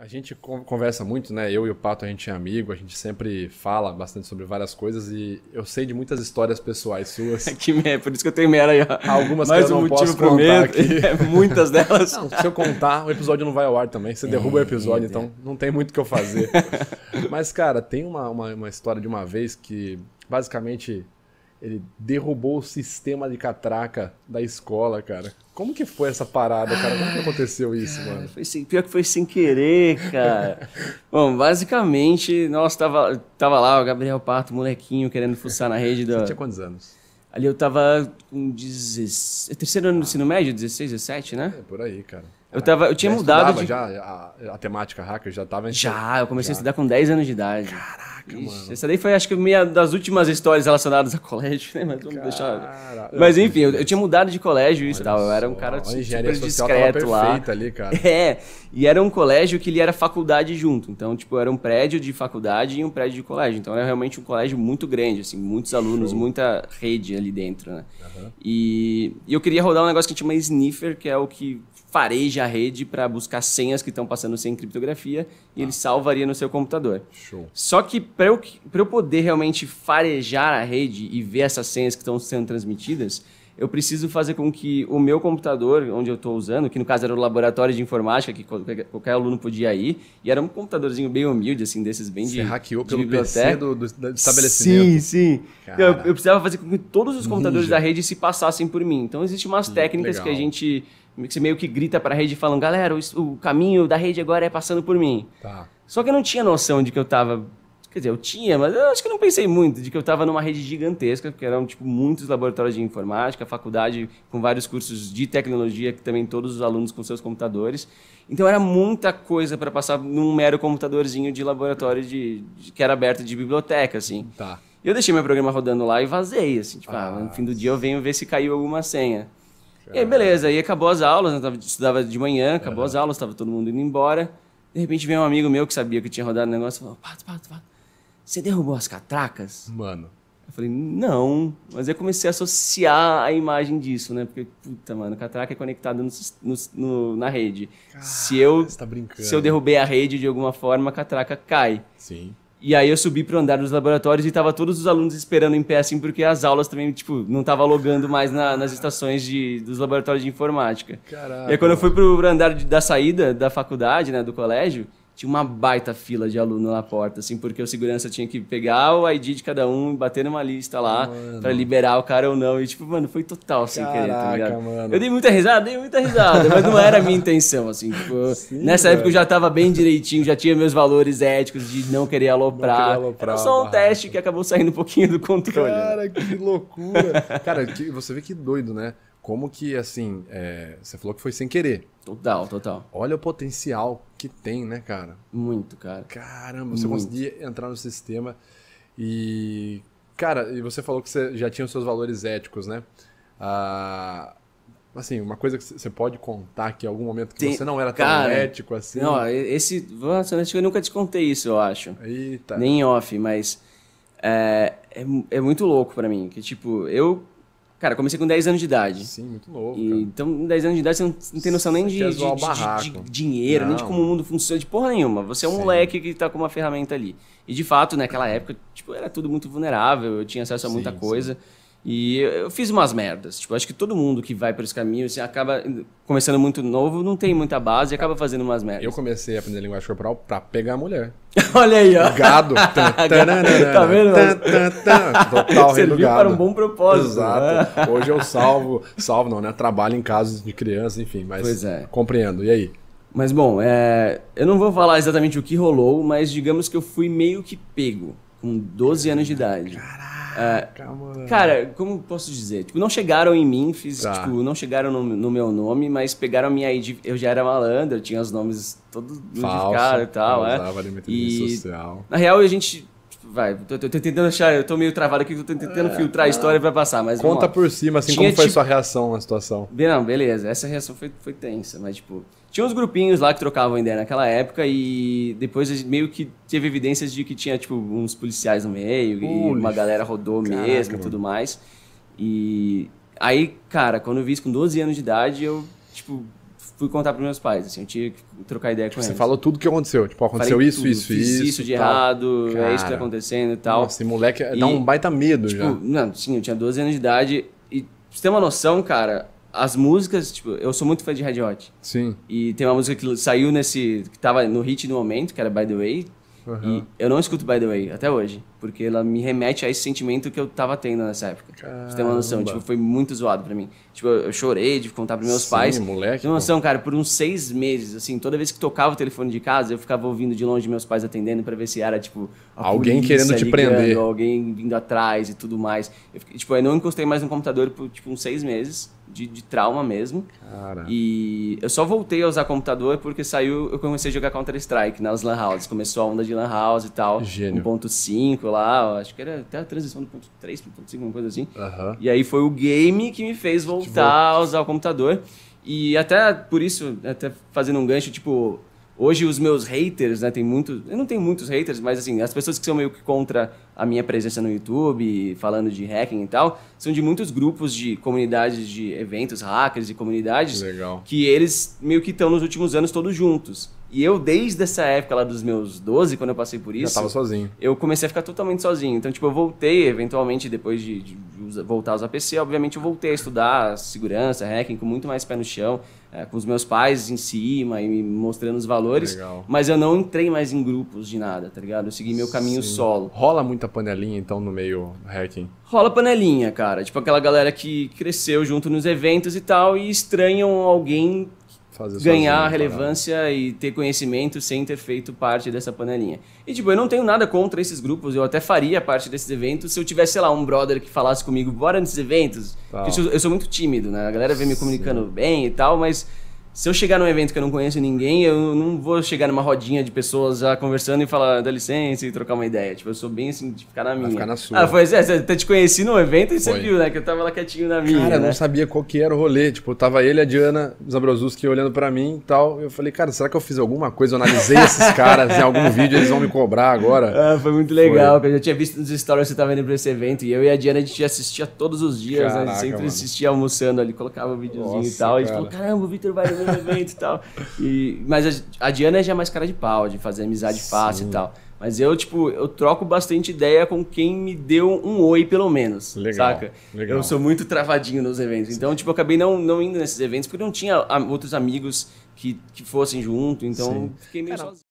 A gente conversa muito, né? Eu e o Pato, a gente é amigo, a gente sempre fala bastante sobre várias coisas e eu sei de muitas histórias pessoais suas. que merda, por isso que eu tenho merda aí. Algumas Mais que eu um não posso contar medo, aqui. É, muitas delas. se eu contar, o episódio não vai ao ar também. Você é, derruba o episódio, é, é. então não tem muito o que eu fazer. Mas, cara, tem uma, uma, uma história de uma vez que, basicamente, ele derrubou o sistema de catraca da escola, cara. Como que foi essa parada, cara? Como que aconteceu isso, cara, mano? Foi sem, pior que foi sem querer, cara. Bom, basicamente, nós tava, tava lá, o Gabriel Pato, molequinho, querendo fuçar na rede do. Você tinha quantos anos? Ali eu tava com 16. Terceiro ano do ensino médio, 16, 17, né? É, por aí, cara. Eu, tava, eu tinha já mudado. De... Já a, a, temática hacker já tava. Já, eu comecei já. a estudar com 10 anos de idade. Caraca, Ixi, mano. Essa daí foi, acho que, uma das últimas histórias relacionadas a colégio, né? Mas vamos Caraca. deixar. É Mas enfim, eu, eu, tinha mudado de colégio e tal. Eu era um cara super discreto lá. Ali, cara. É, e era um colégio que ele era faculdade junto. Então, tipo, era um prédio de faculdade e um prédio de colégio. Então, era realmente um colégio muito grande, assim, muitos alunos, Show. muita rede ali dentro, né? Uhum. E, e eu queria rodar um negócio que a gente chama Sniffer, que é o que fareja a rede para buscar senhas que estão passando sem criptografia e ah. ele salvaria no seu computador. Show. Só que para eu, eu poder realmente farejar a rede e ver essas senhas que estão sendo transmitidas, eu preciso fazer com que o meu computador, onde eu estou usando, que no caso era o laboratório de informática, que qualquer aluno podia ir, e era um computadorzinho bem humilde, assim, desses bem Você de. Você hackeou de pelo biblioteca. PC do, do estabelecimento. Sim, sim. Eu, eu, precisava fazer com que todos os computadores Ninja. da rede se passassem por mim. Então, existem umas hum, técnicas legal. que a gente que você meio que grita para a rede falando, galera, o, o, caminho da rede agora é passando por mim. Tá. Só que eu não tinha noção de que eu estava Quer dizer, eu tinha, mas eu acho que não pensei muito de que eu estava numa rede gigantesca, porque eram tipo muitos laboratórios de informática, faculdade com vários cursos de tecnologia, que também todos os alunos com seus computadores. Então era muita coisa para passar num mero computadorzinho de laboratório de, de, que era aberto de biblioteca, assim. Tá. E eu deixei meu programa rodando lá e vazei, assim, tipo, ah, ah no fim do dia eu venho ver se caiu alguma senha. E aí, beleza, aí acabou as aulas, eu né, tava, estudava de manhã, acabou uhum. as aulas, estava todo mundo indo embora. De repente veio um amigo meu que sabia que tinha rodado o negócio e falou: Pato, Pato, Pato você derrubou as catracas? Mano. Eu falei, não. Mas eu comecei a associar a imagem disso, né? Porque, puta, mano, catraca é conectada no, no, no, na rede. Cara, se eu tá se eu derrubei a rede de alguma forma, a catraca cai. Sim. E aí eu subi pro andar dos laboratórios e tava todos os alunos esperando em pé, assim, porque as aulas também, tipo, não tava logando mais na, nas estações de, dos laboratórios de informática. Caraca. E aí, quando eu fui pro andar de, da saída da faculdade, né, do colégio, tinha uma baita fila de aluno na porta, assim, porque o segurança tinha que pegar o ID de cada um, e bater numa lista lá para liberar o cara ou não. E tipo, mano, foi total sem Caraca, querer, tá ligado? Mano. Eu dei muita risada, dei muita risada, mas não era a minha intenção, assim. Tipo, Sim, nessa época eu já tava bem direitinho, já tinha meus valores éticos de não querer aloprar. Não queria aloprar era só um barra. teste que acabou saindo um pouquinho do controle. Cara, que loucura. cara, que, você vê que doido, né? Como que, assim, é, você falou que foi sem querer. Total, total. Olha o potencial que tem, né, cara? Muito, cara. Caramba, você Muito. conseguia entrar no sistema e. Cara, e você falou que você já tinha os seus valores éticos, né? Ah, assim, uma coisa que você pode contar que em algum momento que Tem, você não era tão ético assim. Não, esse. Nossa, eu nunca te contei isso, eu acho. Eita. Nem off, mas. É, é, é muito louco para mim. Que, tipo, eu Cara, comecei com 10 anos de idade. Sim, muito novo. E, então, 10 anos de idade, você não, não tem noção nem de, de, de, de, dinheiro, não. nem de como o mundo funciona, de porra nenhuma. Você é um Sim. moleque que tá com uma ferramenta ali. E de fato, naquela época, tipo, era tudo muito vulnerável, eu tinha acesso a muita sim, coisa. E eu fiz umas merdas. Tipo, acho que todo mundo que vai por esse caminho assim, acaba começando muito novo, não tem muita base e acaba fazendo umas merdas. Eu comecei a aprender linguagem corporal pra pegar a mulher. Olha aí, ó. Gado. tá vendo? Total rei do gado. para um bom propósito. Exato. Né? Hoje eu salvo, salvo não, né? Trabalho em casos de criança, enfim, mas pois é. compreendo. E aí? Mas bom, é... eu não vou falar exatamente o que rolou, mas digamos que eu fui meio que pego com 12 anos de idade. Caralho. Ah, Calma. Cara, como posso dizer? Tipo, não chegaram em mim, fiz, tá. tipo, não chegaram no, no, meu nome, mas pegaram a minha ID. Eu já era malandro, tinha os nomes todos modificados e tal, é E social. na real a gente tipo, vai, tô, tô, tô, tentando achar, eu tô meio travado aqui, tô tentando é, filtrar a tá. história pra passar, mas... Conta por cima, assim, Tinha, como foi tipo... sua reação na situação. Não, beleza, essa reação foi, foi tensa, mas tipo tinha uns grupinhos lá que trocavam ideia naquela época e depois meio que teve evidências de que tinha, tipo, uns policiais no meio Ui, e uma galera rodou caraca, mesmo e tudo mais. E aí, cara, quando eu vi isso com 12 anos de idade, eu, tipo, fui contar para meus pais, assim, eu tinha que trocar ideia tipo, com você eles. Você falou tudo que aconteceu, tipo, aconteceu Falei isso, tudo, isso, fiz isso, isso de tal. errado, cara, é isso que tá acontecendo e tal. Nossa, esse moleque é- e, dá um baita medo tipo, já. Não, sim, eu tinha 12 anos de idade e, pra você ter uma noção, cara, as músicas, tipo, eu sou muito fã de Red Hot. Sim. E tem uma música que saiu nesse. que tava no hit no momento, que era By the Way. Uhum. E eu não escuto By the Way até hoje. Porque ela me remete a esse sentimento que eu tava tendo nessa época. você tem uma noção, tipo, foi muito zoado pra mim. Tipo, eu chorei de contar pros meus Sim, pais. moleque. Tem uma noção, cara, por uns seis meses, assim, toda vez que tocava o telefone de casa, eu ficava ouvindo de longe meus pais atendendo pra ver se era, tipo, alguém querendo te prender. Alguém vindo atrás e tudo mais. Eu, tipo, eu não encostei mais no computador por, tipo, uns seis meses. De, de, trauma mesmo. Cara. E eu só voltei a usar computador porque saiu, eu comecei a jogar Counter-Strike nas Lan House. Começou a onda de Lan House e tal. Gênio. 1.5, lá, acho que era até a transição do ponto 3 para ponto 5, uma coisa assim. Uhum. E aí foi o game que me fez voltar a usar o computador. E até por isso, até fazendo um gancho, tipo, hoje os meus haters, né, tem muitos, eu não tenho muitos haters, mas assim, as pessoas que são meio que contra a minha presença no YouTube, falando de hacking e tal, são de muitos grupos de comunidades de eventos, hackers e comunidades Legal. que eles meio que estão nos últimos anos todos juntos. E eu, desde essa época lá dos meus 12, quando eu passei por isso. Já tava sozinho. Eu comecei a ficar totalmente sozinho. Então, tipo, eu voltei, eventualmente, depois de, de voltar a usar PC, obviamente eu voltei a estudar segurança, hacking, com muito mais pé no chão, é, com os meus pais em cima e me mostrando os valores. Legal. Mas eu não entrei mais em grupos de nada, tá ligado? Eu segui meu caminho Sim. solo. Rola muita panelinha, então, no meio hacking? Rola panelinha, cara. Tipo, aquela galera que cresceu junto nos eventos e tal e estranham alguém ganhar relevância e ter conhecimento sem ter feito parte dessa panelinha. E, tipo, eu não tenho nada contra esses grupos, eu até faria parte desses eventos se eu tivesse, sei lá, um brother que falasse comigo, bora nesses eventos. Eu, sou, eu sou muito tímido, né? A galera vem me comunicando Sim. bem e tal, mas se eu chegar num evento que eu não conheço ninguém, eu não vou chegar numa rodinha de pessoas já conversando e falar, dá licença, e trocar uma ideia. Tipo, eu sou bem assim, de ficar na minha. Vai ficar na sua. Ah, foi assim, é, até te conheci no evento e você viu, né? Que eu tava lá quietinho na minha. Cara, né? eu não né? sabia qual que era o rolê. Tipo, tava ele, a Diana, Zabrozuski olhando para mim e tal. Eu falei, cara, será que eu fiz alguma coisa? Eu analisei esses caras em algum vídeo, eles vão me cobrar agora. Ah, foi muito legal, foi. porque eu já tinha visto nos stories que você tava indo pra esse evento. E eu e a Diana, a gente assistia todos os dias, Caraca, né? A gente sempre mano. assistia almoçando ali, colocava o um videozinho Nossa, e tal. Cara. E a gente falou, caramba, o Victor vai fazer um evento e tal. E, mas a, a, Diana já é mais cara de pau, de fazer amizade Sim. fácil e tal. Mas eu, tipo, eu troco bastante ideia com quem me deu um oi, pelo menos. Legal, saca? Legal. Eu sou muito travadinho nos eventos. Sim. Então, tipo, eu acabei não, não indo nesses eventos porque não tinha outros amigos que, que fossem junto. Então, Sim. fiquei meio Cara, sozinho.